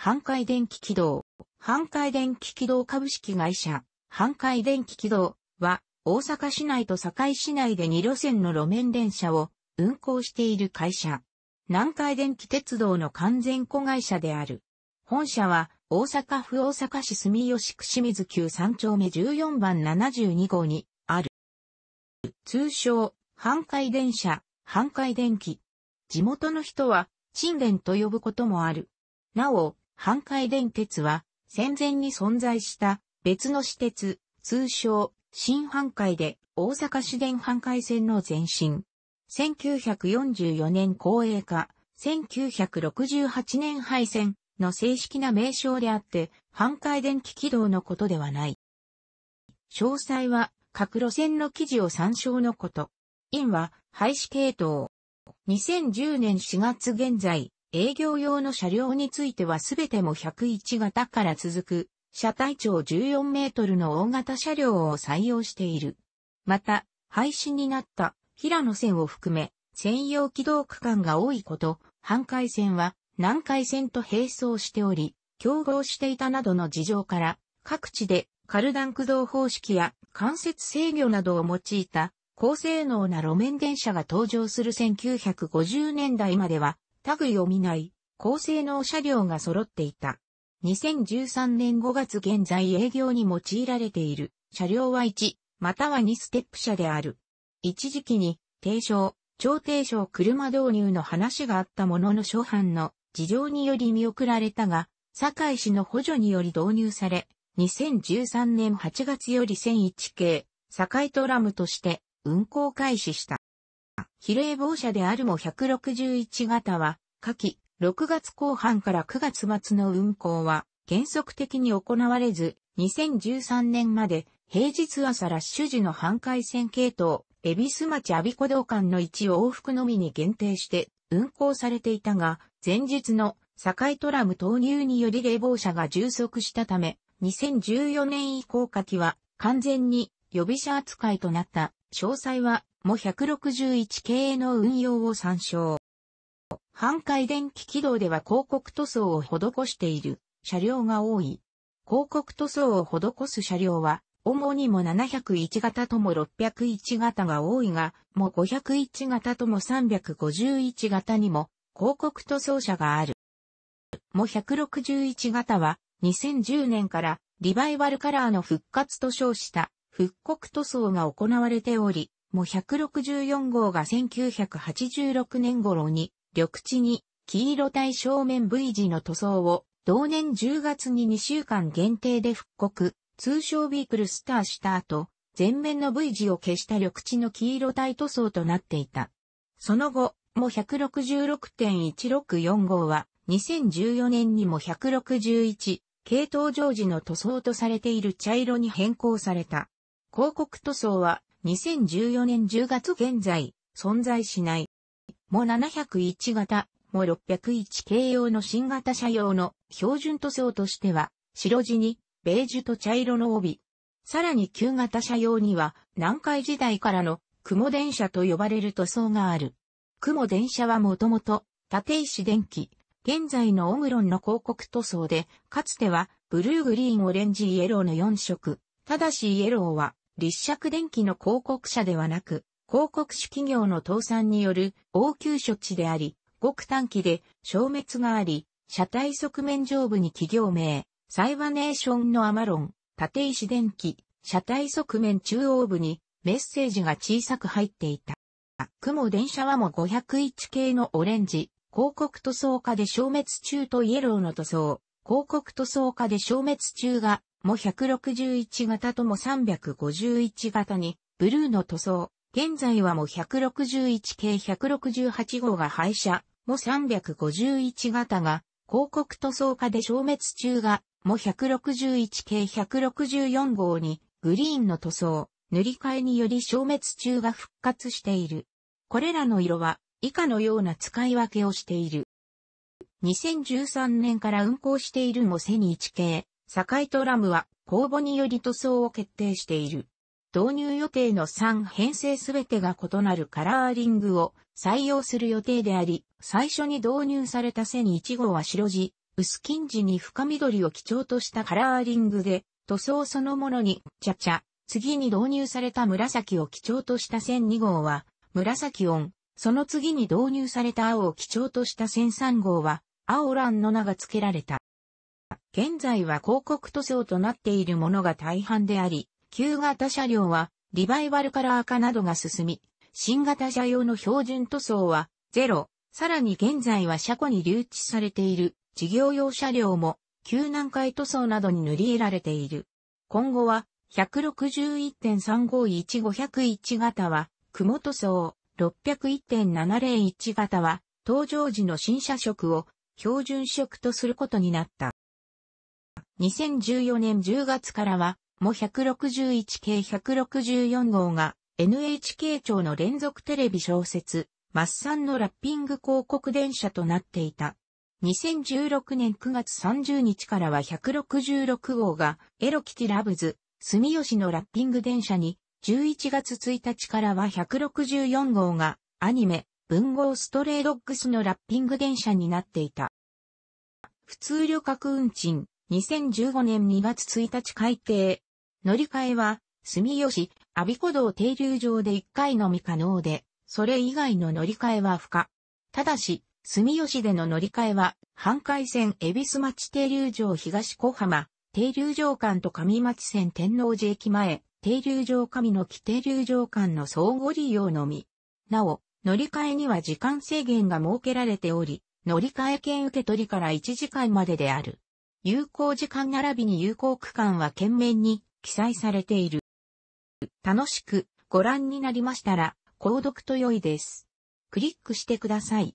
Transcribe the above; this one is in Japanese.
半回電気軌道、半回電気軌道株式会社、半回電気軌道は、大阪市内と堺市内で2路線の路面電車を運行している会社。南海電気鉄道の完全子会社である。本社は、大阪府大阪市住吉区清水旧3丁目14番72号にある。通称、半回電車、半回電気。地元の人は、沈電と呼ぶこともある。なお、阪海電鉄は、戦前に存在した別の私鉄、通称、新阪海で大阪市電阪海線の前身。1944年公営化、1968年廃線の正式な名称であって、阪海電気軌道のことではない。詳細は各路線の記事を参照のこと。因は廃止系統。2010年4月現在、営業用の車両についてはすべても101型から続く、車体長14メートルの大型車両を採用している。また、廃止になった平野線を含め、専用軌道区間が多いこと、半回線は南海線と並走しており、競合していたなどの事情から、各地でカルダン駆動方式や関節制御などを用いた高性能な路面電車が登場する1950年代までは類を見ない、高性能車両が揃っていた。2013年5月現在営業に用いられている車両は1、または2ステップ車である。一時期に、低床、超低床車導入の話があったものの初版の事情により見送られたが、堺市の補助により導入され、2013年8月より1001系、堺トラムとして運行開始した。比例防車であるも161型は、下記、6月後半から9月末の運行は、原則的に行われず、2013年まで、平日朝ラッシュ時の半回線系統、恵比寿町阿鼻子道間の位を往復のみに限定して運行されていたが、前日の堺トラム投入により冷房車が充足したため、2014年以降夏季は完全に予備車扱いとなった。詳細はも161系の運用を参照。半回電気軌道では広告塗装を施している車両が多い。広告塗装を施す車両は、主にも701型とも601型が多いが、も501型とも351型にも広告塗装車がある。も161型は2010年からリバイバルカラーの復活と称した復刻塗装が行われており、も164号が1986年頃に、緑地に黄色対正面 V 字の塗装を同年10月に2週間限定で復刻、通称ビークルスターした後、前面の V 字を消した緑地の黄色体塗装となっていた。その後、も166.164号は、2014年にも161、系統常時の塗装とされている茶色に変更された。広告塗装は2014年10月現在、存在しない。も701型、も601系用の新型車用の標準塗装としては、白地にベージュと茶色の帯。さらに旧型車用には、南海時代からの雲電車と呼ばれる塗装がある。雲電車はもともと、立石電機、現在のオムロンの広告塗装で、かつては、ブルーグリーンオレンジイエローの4色。ただしイエローは、立石電機の広告者ではなく、広告主企業の倒産による応急処置であり、ごく短期で消滅があり、車体側面上部に企業名、サイバネーションのアマロン、縦石電機、車体側面中央部にメッセージが小さく入っていた。雲電車はも501系のオレンジ、広告塗装化で消滅中とイエローの塗装、広告塗装化で消滅中がも161型とも351型に、ブルーの塗装、現在はも161系168号が廃車、も351型が、広告塗装化で消滅中が、も161系164号に、グリーンの塗装、塗り替えにより消滅中が復活している。これらの色は、以下のような使い分けをしている。2013年から運行しているもセニ1系、坂トラムは公募により塗装を決定している。導入予定の3編成すべてが異なるカラーリングを採用する予定であり、最初に導入されたセニ1号は白地、薄金地に深緑を基調としたカラーリングで、塗装そのものに、ちゃちゃ、次に導入された紫を基調とした線2号は、紫音、その次に導入された青を基調とした線3号は、青欄の名が付けられた。現在は広告塗装となっているものが大半であり、旧型車両はリバイバルカラー化などが進み、新型車用の標準塗装はゼロ、さらに現在は車庫に留置されている事業用車両も旧南海塗装などに塗り入られている。今後は161.351501型は雲塗装、601.701型は登場時の新車色を標準色とすることになった。2014年10月からは、も161系164号が NHK 庁の連続テレビ小説、マッサンのラッピング広告電車となっていた。2016年9月30日からは166号がエロキティラブズ、住吉のラッピング電車に、11月1日からは164号がアニメ、文豪ストレイドッグスのラッピング電車になっていた。普通旅客運賃、2015年2月1日改定。乗り換えは、住吉、阿鼻子道停留場で1回のみ可能で、それ以外の乗り換えは不可。ただし、住吉での乗り換えは、半海線恵比寿町停留場東小浜、停留場間と上町線天王寺駅前、停留場上の木停留場間の相互利用のみ。なお、乗り換えには時間制限が設けられており、乗り換え券受け取りから1時間までである。有効時間並びに有効区間は懸命に記載されている。楽しくご覧になりましたら、購読と良いです。クリックしてください。